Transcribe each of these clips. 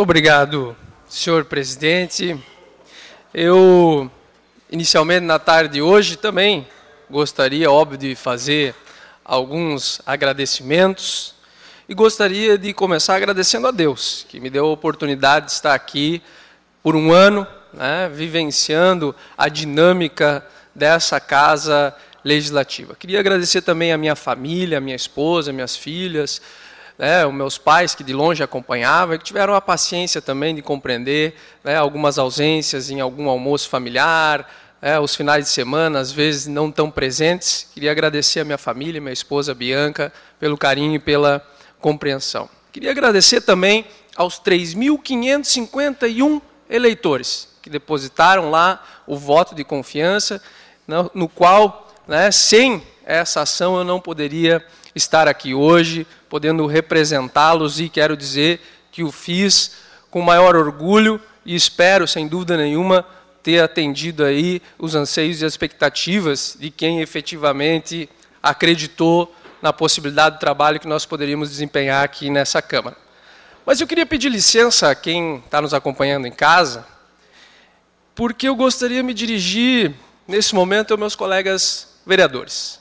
Muito obrigado, senhor presidente. Eu, inicialmente, na tarde de hoje, também gostaria, óbvio, de fazer alguns agradecimentos e gostaria de começar agradecendo a Deus, que me deu a oportunidade de estar aqui por um ano, né, vivenciando a dinâmica dessa casa legislativa. Queria agradecer também a minha família, a minha esposa, minhas filhas, né, os meus pais que de longe acompanhavam, que tiveram a paciência também de compreender né, algumas ausências em algum almoço familiar, né, os finais de semana, às vezes não tão presentes. Queria agradecer a minha família, minha esposa Bianca, pelo carinho e pela compreensão. Queria agradecer também aos 3.551 eleitores que depositaram lá o voto de confiança, no, né, no qual, né, sem essa ação, eu não poderia estar aqui hoje podendo representá-los e quero dizer que o fiz com maior orgulho e espero, sem dúvida nenhuma, ter atendido aí os anseios e expectativas de quem efetivamente acreditou na possibilidade do trabalho que nós poderíamos desempenhar aqui nessa Câmara. Mas eu queria pedir licença a quem está nos acompanhando em casa, porque eu gostaria de me dirigir, nesse momento, aos meus colegas vereadores.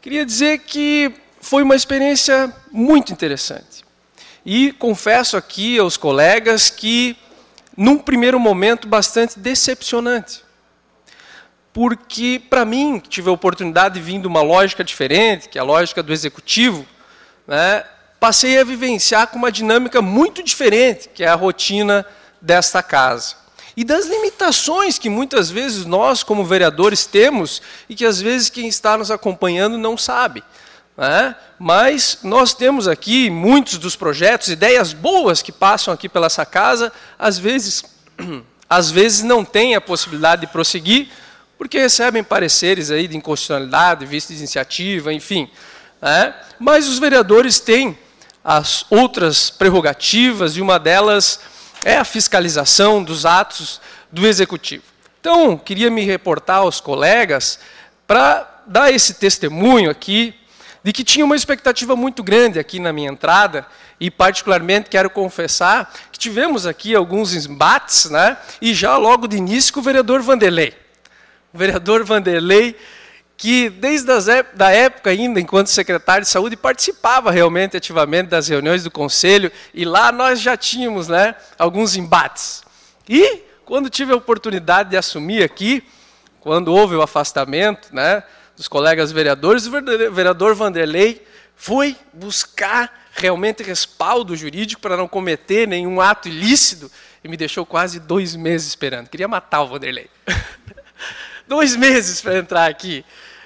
Queria dizer que foi uma experiência muito interessante. E confesso aqui aos colegas que, num primeiro momento, bastante decepcionante. Porque, para mim, tive a oportunidade de vir de uma lógica diferente, que é a lógica do executivo, né, passei a vivenciar com uma dinâmica muito diferente, que é a rotina desta casa. E das limitações que muitas vezes nós, como vereadores, temos e que às vezes quem está nos acompanhando não sabe. Mas nós temos aqui muitos dos projetos, ideias boas que passam aqui pela essa casa, às vezes, às vezes não têm a possibilidade de prosseguir, porque recebem pareceres aí de inconstitucionalidade, visto de iniciativa, enfim. Mas os vereadores têm as outras prerrogativas, e uma delas é a fiscalização dos atos do executivo. Então, queria me reportar aos colegas para dar esse testemunho aqui de que tinha uma expectativa muito grande aqui na minha entrada, e particularmente quero confessar que tivemos aqui alguns embates, né? e já logo de início com o vereador Vanderlei. O vereador Vanderlei, que desde a época ainda, enquanto secretário de saúde, participava realmente ativamente das reuniões do conselho, e lá nós já tínhamos né, alguns embates. E quando tive a oportunidade de assumir aqui, quando houve o afastamento, né, dos colegas vereadores, o vereador Vanderlei foi buscar realmente respaldo jurídico para não cometer nenhum ato ilícito e me deixou quase dois meses esperando. Queria matar o Vanderlei. dois meses para entrar aqui.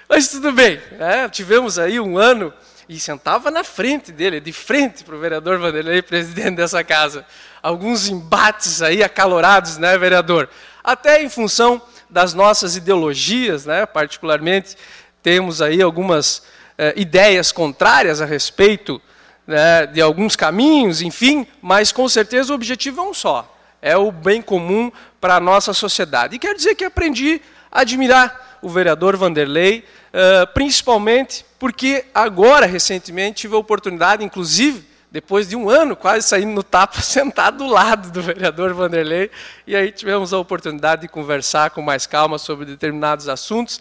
Mas tudo bem, né? tivemos aí um ano e sentava na frente dele, de frente para o vereador Vanderlei, presidente dessa casa. Alguns embates aí acalorados, né, vereador? Até em função das nossas ideologias, né? particularmente temos aí algumas eh, ideias contrárias a respeito né, de alguns caminhos, enfim, mas com certeza o objetivo é um só: é o bem comum para a nossa sociedade. E quero dizer que aprendi a admirar o vereador Vanderlei, eh, principalmente porque agora, recentemente, tive a oportunidade, inclusive, depois de um ano quase saindo no tapa, sentado do lado do vereador Vanderlei, e aí tivemos a oportunidade de conversar com mais calma sobre determinados assuntos.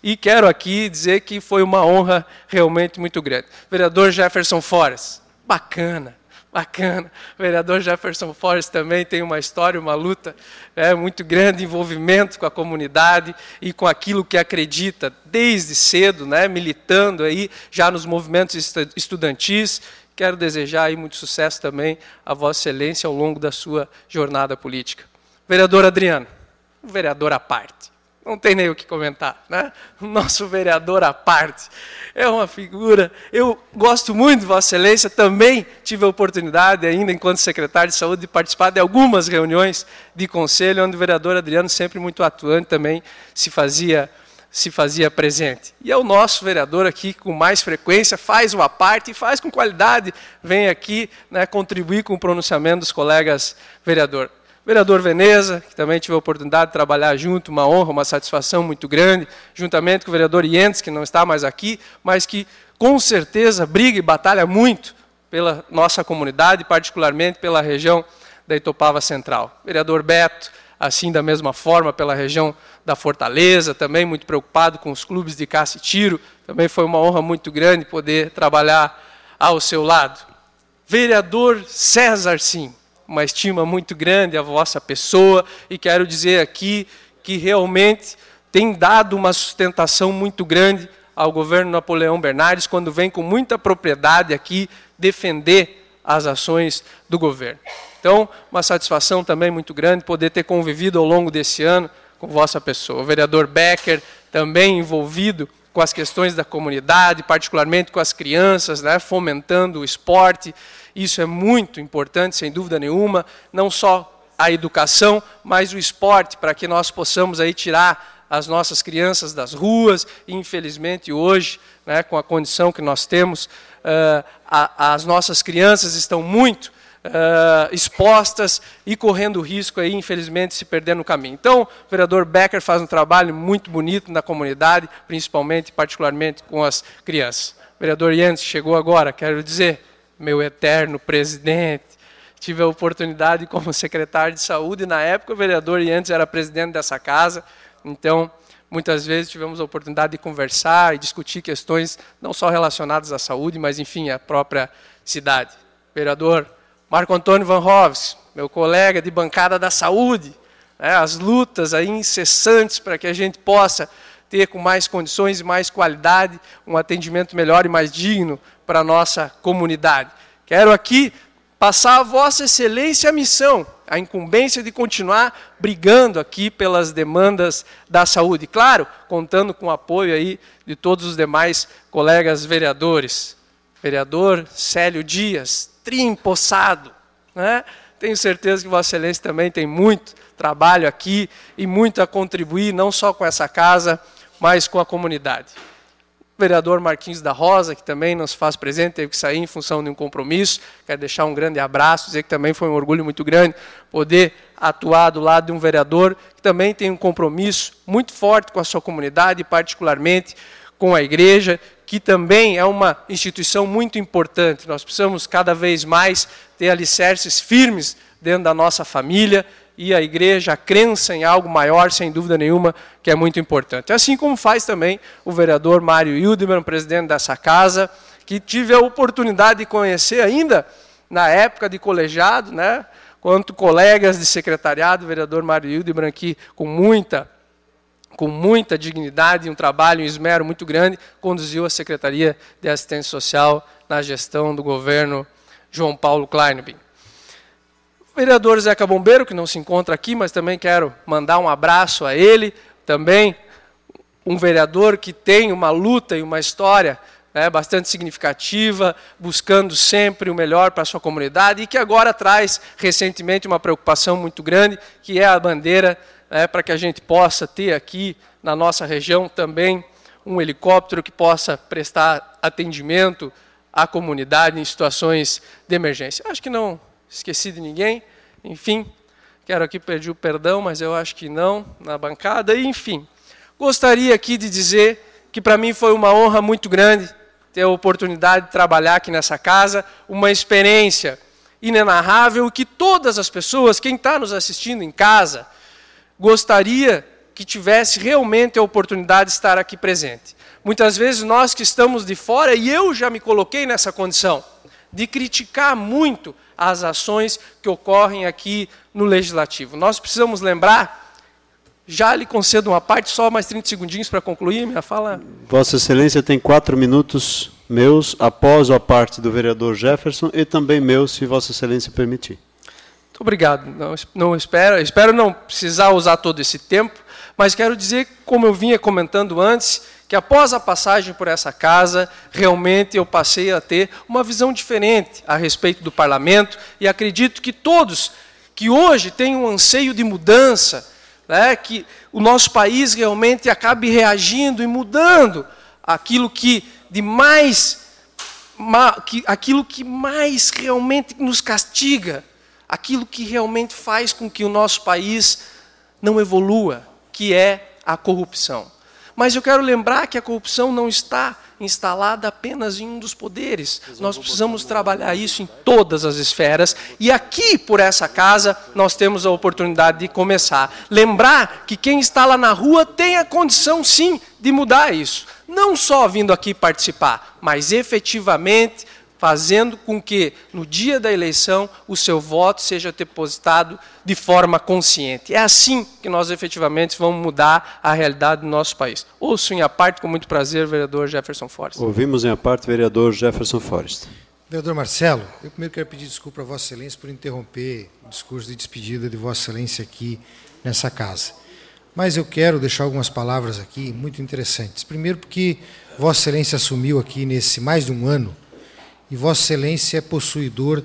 E quero aqui dizer que foi uma honra realmente muito grande. Vereador Jefferson Forres, bacana, bacana. O vereador Jefferson Forres também tem uma história, uma luta né, muito grande, envolvimento com a comunidade e com aquilo que acredita desde cedo, né, militando aí já nos movimentos estudantis Quero desejar aí muito sucesso também a Vossa Excelência ao longo da sua jornada política. Vereador Adriano, um vereador à parte. Não tem nem o que comentar, né? Nosso vereador à parte. É uma figura. Eu gosto muito, de Vossa Excelência. Também tive a oportunidade, ainda enquanto secretário de saúde, de participar de algumas reuniões de conselho, onde o vereador Adriano, sempre muito atuante, também se fazia se fazia presente. E é o nosso vereador aqui, com mais frequência, faz uma parte e faz com qualidade, vem aqui né, contribuir com o pronunciamento dos colegas vereador. Vereador Veneza, que também tive a oportunidade de trabalhar junto, uma honra, uma satisfação muito grande, juntamente com o vereador Ientes, que não está mais aqui, mas que com certeza briga e batalha muito pela nossa comunidade, particularmente pela região da Itopava Central. Vereador Beto, assim da mesma forma pela região da Fortaleza, também muito preocupado com os clubes de caça e tiro. Também foi uma honra muito grande poder trabalhar ao seu lado. Vereador César Sim, uma estima muito grande à vossa pessoa e quero dizer aqui que realmente tem dado uma sustentação muito grande ao governo Napoleão Bernardes quando vem com muita propriedade aqui defender as ações do governo. Então, uma satisfação também muito grande poder ter convivido ao longo desse ano com vossa pessoa. O vereador Becker também envolvido com as questões da comunidade, particularmente com as crianças, né, fomentando o esporte. Isso é muito importante, sem dúvida nenhuma, não só a educação, mas o esporte, para que nós possamos aí tirar as nossas crianças das ruas. E, infelizmente, hoje, né, com a condição que nós temos, uh, a, as nossas crianças estão muito uh, expostas e correndo risco, aí, infelizmente, de se perder no caminho. Então, o vereador Becker faz um trabalho muito bonito na comunidade, principalmente, particularmente com as crianças. O vereador Yandes chegou agora, quero dizer, meu eterno presidente, tive a oportunidade como secretário de saúde, e na época o vereador Yandes era presidente dessa casa, então muitas vezes tivemos a oportunidade de conversar e discutir questões não só relacionadas à saúde, mas enfim, à própria cidade. Vereador Marco Antônio Van Hoves, meu colega de bancada da saúde, né, as lutas aí incessantes para que a gente possa ter com mais condições e mais qualidade um atendimento melhor e mais digno para a nossa comunidade. Quero aqui passar a Vossa Excelência a missão, a incumbência de continuar brigando aqui pelas demandas da saúde. Claro, contando com o apoio aí de todos os demais colegas vereadores. Vereador Célio Dias, empossado. Né? Tenho certeza que Vossa Excelência também tem muito trabalho aqui e muito a contribuir, não só com essa casa, mas com a comunidade. O vereador Marquinhos da Rosa, que também nos faz presente, teve que sair em função de um compromisso. Quero deixar um grande abraço, dizer que também foi um orgulho muito grande poder atuar do lado de um vereador que também tem um compromisso muito forte com a sua comunidade, particularmente com a igreja, que também é uma instituição muito importante. Nós precisamos cada vez mais ter alicerces firmes dentro da nossa família e a igreja, a crença em algo maior, sem dúvida nenhuma, que é muito importante. Assim como faz também o vereador Mário Hildebrand, presidente dessa casa, que tive a oportunidade de conhecer ainda na época de colegiado, né? quanto colegas de secretariado, o vereador Mário Hildebrand, aqui com muita com muita dignidade e um trabalho e um esmero muito grande, conduziu a Secretaria de Assistência Social na gestão do governo João Paulo Kleinbin. Vereador Zeca Bombeiro, que não se encontra aqui, mas também quero mandar um abraço a ele, também um vereador que tem uma luta e uma história né, bastante significativa, buscando sempre o melhor para a sua comunidade e que agora traz recentemente uma preocupação muito grande, que é a bandeira né, para que a gente possa ter aqui na nossa região também um helicóptero que possa prestar atendimento à comunidade em situações de emergência. Acho que não esqueci de ninguém. Enfim, quero aqui pedir o perdão, mas eu acho que não, na bancada. E, enfim, gostaria aqui de dizer que para mim foi uma honra muito grande ter a oportunidade de trabalhar aqui nessa casa, uma experiência inenarrável que todas as pessoas, quem está nos assistindo em casa, gostaria que tivesse realmente a oportunidade de estar aqui presente. Muitas vezes nós que estamos de fora, e eu já me coloquei nessa condição, de criticar muito as ações que ocorrem aqui no Legislativo. Nós precisamos lembrar, já lhe concedo uma parte, só mais 30 segundinhos para concluir minha fala. Vossa Excelência tem quatro minutos meus após a parte do vereador Jefferson e também meus, se Vossa Excelência permitir obrigado. Não, não espero, espero não precisar usar todo esse tempo, mas quero dizer, como eu vinha comentando antes, que após a passagem por essa casa, realmente eu passei a ter uma visão diferente a respeito do parlamento e acredito que todos que hoje têm um anseio de mudança, né, que o nosso país realmente acabe reagindo e mudando aquilo que de mais ma, que, aquilo que mais realmente nos castiga, aquilo que realmente faz com que o nosso país não evolua, que é a corrupção. Mas eu quero lembrar que a corrupção não está instalada apenas em um dos poderes. Nós precisamos trabalhar isso em todas as esferas. E aqui, por essa casa, nós temos a oportunidade de começar. Lembrar que quem está lá na rua tem a condição, sim, de mudar isso. Não só vindo aqui participar, mas efetivamente fazendo com que, no dia da eleição, o seu voto seja depositado de forma consciente. É assim que nós efetivamente vamos mudar a realidade do nosso país. Ouço em parte, com muito prazer, o vereador Jefferson Forrest. Ouvimos em parte, vereador Jefferson Forrest. Vereador Marcelo, eu primeiro quero pedir desculpa a Vossa Excelência por interromper o discurso de despedida de Vossa Excelência aqui nessa casa. Mas eu quero deixar algumas palavras aqui muito interessantes. Primeiro, porque Vossa Excelência assumiu aqui nesse mais de um ano e Vossa Excelência é possuidor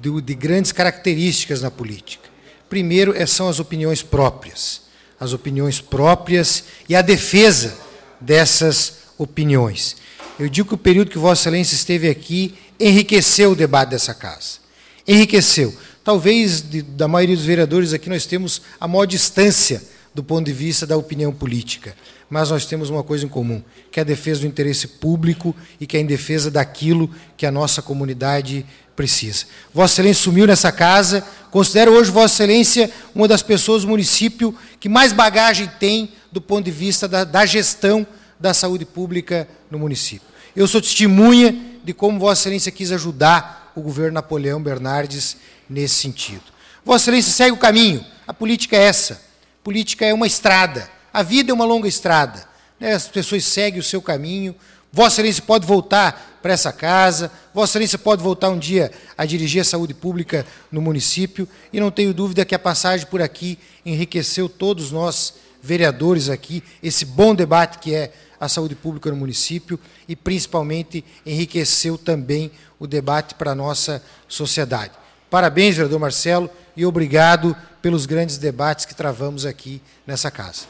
de, grandes características na política. Primeiro eh, são as opiniões próprias, as opiniões próprias e a defesa dessas opiniões. Eu digo que o período que Vossa Excelência esteve aqui enriqueceu o debate dessa casa. Enriqueceu. Talvez da maioria dos vereadores aqui nós temos a maior distância do ponto de vista da opinião política. Mas nós temos uma coisa em comum, que é a defesa do interesse público e que é em defesa daquilo que a nossa comunidade precisa. Vossa Excelência sumiu nessa casa, considero hoje Vossa Excelência uma das pessoas do município que mais bagagem tem do ponto de vista da, da gestão da saúde pública no município. Eu sou testemunha de como Vossa Excelência quis ajudar o governo Napoleão Bernardes nesse sentido. Vossa Excelência segue o caminho, a política é essa Política é uma estrada. A vida é uma longa estrada. Né? As pessoas seguem o seu caminho. Vossa Excelência pode voltar para essa casa, Vossa Excelência pode voltar um dia a dirigir a saúde pública no município, e não tenho dúvida que a passagem por aqui enriqueceu todos nós, vereadores aqui, esse bom debate que é a saúde pública no município, e principalmente enriqueceu também o debate para a nossa sociedade. Parabéns, vereador Marcelo, e obrigado pelos grandes debates que travamos aqui nessa casa.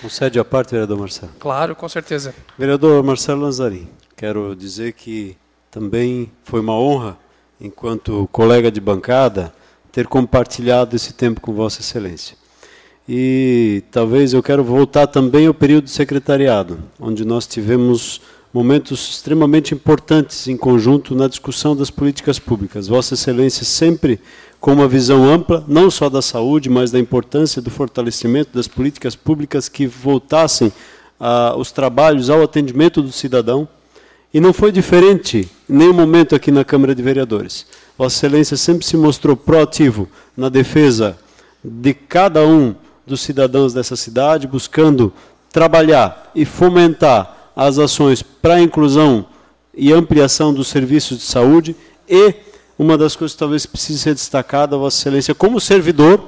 Concede a parte, vereador Marcelo. Claro, com certeza. Vereador Marcelo Lanzarin, quero dizer que também foi uma honra, enquanto colega de bancada, ter compartilhado esse tempo com Vossa Excelência. E talvez eu quero voltar também ao período de secretariado, onde nós tivemos momentos extremamente importantes em conjunto na discussão das políticas públicas. Vossa Excelência sempre com uma visão ampla, não só da saúde, mas da importância do fortalecimento das políticas públicas que voltassem a, os trabalhos ao atendimento do cidadão. E não foi diferente em nenhum momento aqui na Câmara de Vereadores. Vossa Excelência sempre se mostrou proativo na defesa de cada um dos cidadãos dessa cidade, buscando trabalhar e fomentar as ações para a inclusão e ampliação dos serviços de saúde e uma das coisas que talvez precise ser destacada, Vossa Excelência, como servidor,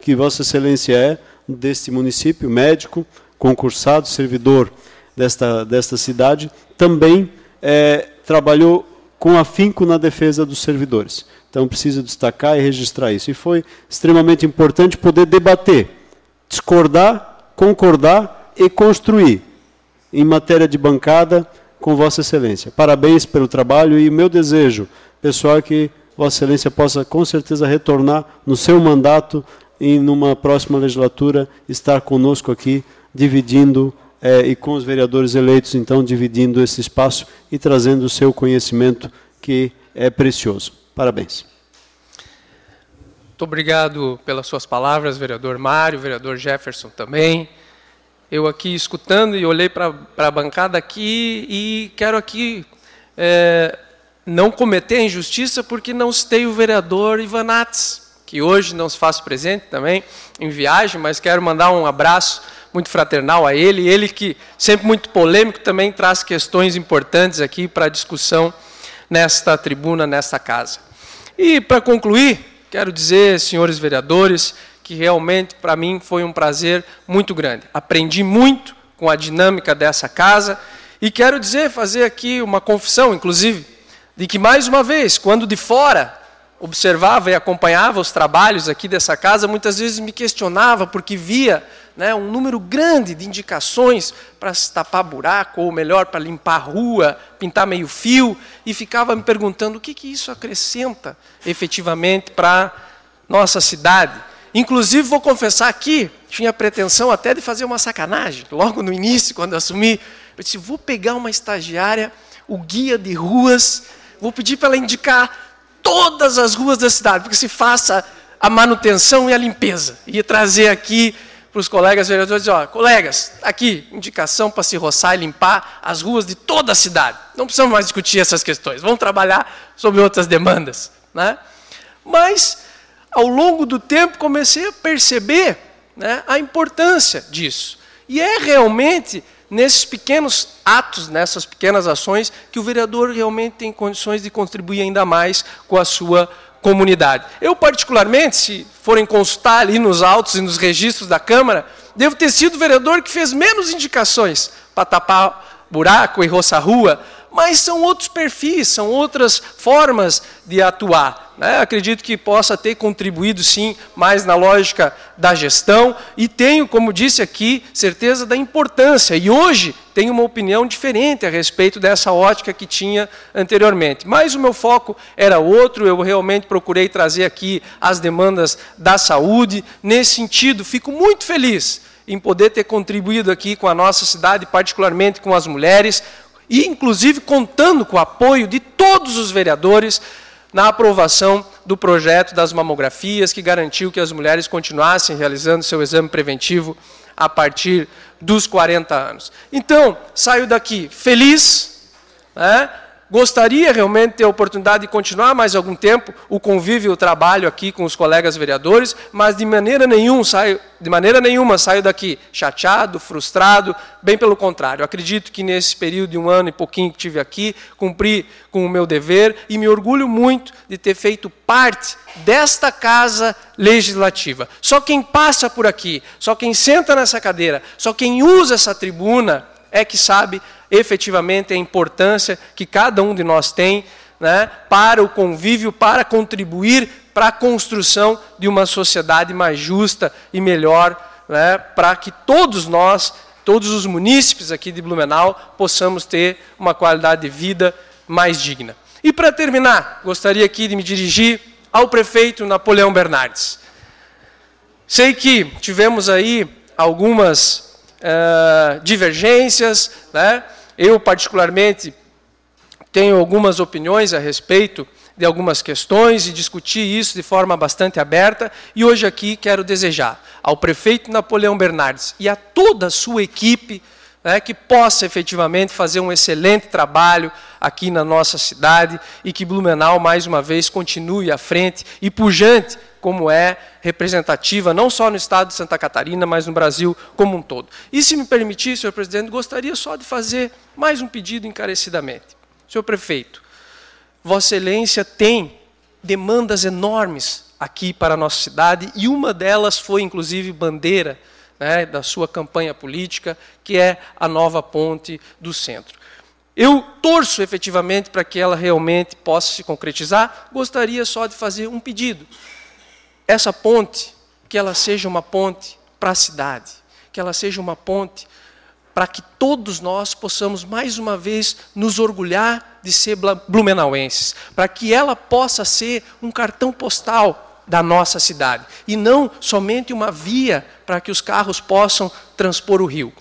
que Vossa Excelência é deste município, médico, concursado, servidor desta, desta cidade, também é, trabalhou com afinco na defesa dos servidores. Então, precisa destacar e registrar isso. E foi extremamente importante poder debater, discordar, concordar e construir em matéria de bancada com Vossa Excelência. Parabéns pelo trabalho e o meu desejo pessoal é que Vossa Excelência possa com certeza retornar no seu mandato e numa próxima legislatura estar conosco aqui dividindo é, e com os vereadores eleitos, então, dividindo esse espaço e trazendo o seu conhecimento que é precioso. Parabéns. Muito obrigado pelas suas palavras, vereador Mário, vereador Jefferson também eu aqui escutando e olhei para a bancada aqui e quero aqui é, não cometer a injustiça porque não citei o vereador Ivanates, que hoje não se faz presente também em viagem, mas quero mandar um abraço muito fraternal a ele, ele que sempre muito polêmico também traz questões importantes aqui para discussão nesta tribuna, nesta casa. E para concluir, quero dizer, senhores vereadores, que realmente para mim foi um prazer muito grande. Aprendi muito com a dinâmica dessa casa e quero dizer, fazer aqui uma confissão, inclusive, de que mais uma vez, quando de fora observava e acompanhava os trabalhos aqui dessa casa, muitas vezes me questionava porque via né, um número grande de indicações para se tapar buraco, ou melhor, para limpar a rua, pintar meio fio, e ficava me perguntando o que, que isso acrescenta efetivamente para nossa cidade. Inclusive, vou confessar aqui, tinha pretensão até de fazer uma sacanagem. Logo no início, quando eu assumi, eu disse: vou pegar uma estagiária, o guia de ruas, vou pedir para ela indicar todas as ruas da cidade, porque se faça a manutenção e a limpeza. E trazer aqui para os colegas vereadores, ó, colegas, tá aqui, indicação para se roçar e limpar as ruas de toda a cidade. Não precisamos mais discutir essas questões, vamos trabalhar sobre outras demandas. Né? Mas ao longo do tempo, comecei a perceber né, a importância disso. E é realmente nesses pequenos atos, nessas pequenas ações, que o vereador realmente tem condições de contribuir ainda mais com a sua comunidade. Eu, particularmente, se forem consultar ali nos autos e nos registros da Câmara, devo ter sido o vereador que fez menos indicações para tapar buraco e roça rua, mas são outros perfis, são outras formas de atuar. Né? Acredito que possa ter contribuído, sim, mais na lógica da gestão. E tenho, como disse aqui, certeza da importância. E hoje tenho uma opinião diferente a respeito dessa ótica que tinha anteriormente. Mas o meu foco era outro, eu realmente procurei trazer aqui as demandas da saúde. Nesse sentido, fico muito feliz em poder ter contribuído aqui com a nossa cidade, particularmente com as mulheres, e inclusive contando com o apoio de todos os vereadores na aprovação do projeto das mamografias, que garantiu que as mulheres continuassem realizando seu exame preventivo a partir dos 40 anos. Então, saio daqui feliz, né, gostaria realmente de ter a oportunidade de continuar mais algum tempo o convívio, e o trabalho aqui com os colegas vereadores, mas de maneira nenhuma saio, de maneira nenhuma saio daqui chateado, frustrado, bem pelo contrário. Acredito que nesse período de um ano e pouquinho que tive aqui, cumpri com o meu dever e me orgulho muito de ter feito parte desta casa legislativa. Só quem passa por aqui, só quem senta nessa cadeira, só quem usa essa tribuna é que sabe efetivamente a importância que cada um de nós tem né, para o convívio, para contribuir para a construção de uma sociedade mais justa e melhor, né, para que todos nós, todos os munícipes aqui de Blumenau, possamos ter uma qualidade de vida mais digna. E para terminar, gostaria aqui de me dirigir ao prefeito Napoleão Bernardes. Sei que tivemos aí algumas uh, divergências, né? Eu, particularmente, tenho algumas opiniões a respeito de algumas questões e discuti isso de forma bastante aberta. E hoje aqui quero desejar ao prefeito Napoleão Bernardes e a toda a sua equipe né, que possa efetivamente fazer um excelente trabalho aqui na nossa cidade e que Blumenau, mais uma vez, continue à frente e pujante como é representativa, não só no estado de Santa Catarina, mas no Brasil como um todo. E se me permitir, senhor presidente, gostaria só de fazer mais um pedido encarecidamente. Senhor prefeito, Vossa Excelência tem demandas enormes aqui para a nossa cidade, e uma delas foi, inclusive, bandeira né, da sua campanha política, que é a nova ponte do centro. Eu torço efetivamente para que ela realmente possa se concretizar. Gostaria só de fazer um pedido essa ponte, que ela seja uma ponte para a cidade, que ela seja uma ponte para que todos nós possamos mais uma vez nos orgulhar de ser blumenauenses, para que ela possa ser um cartão postal da nossa cidade e não somente uma via para que os carros possam transpor o rio.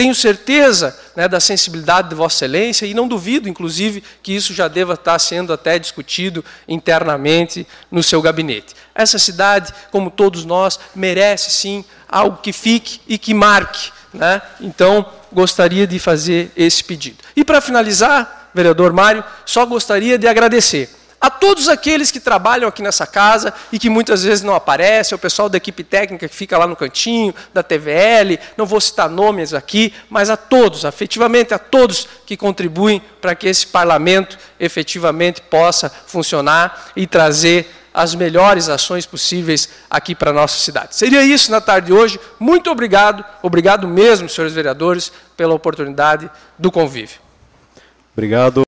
Tenho certeza né, da sensibilidade de Vossa Excelência e não duvido, inclusive, que isso já deva estar sendo até discutido internamente no seu gabinete. Essa cidade, como todos nós, merece sim algo que fique e que marque. Né? Então, gostaria de fazer esse pedido. E para finalizar, vereador Mário, só gostaria de agradecer a todos aqueles que trabalham aqui nessa casa e que muitas vezes não aparecem, o pessoal da equipe técnica que fica lá no cantinho, da TVL, não vou citar nomes aqui, mas a todos, afetivamente a todos que contribuem para que esse parlamento efetivamente possa funcionar e trazer as melhores ações possíveis aqui para a nossa cidade. Seria isso na tarde de hoje. Muito obrigado, obrigado mesmo, senhores vereadores, pela oportunidade do convívio. Obrigado.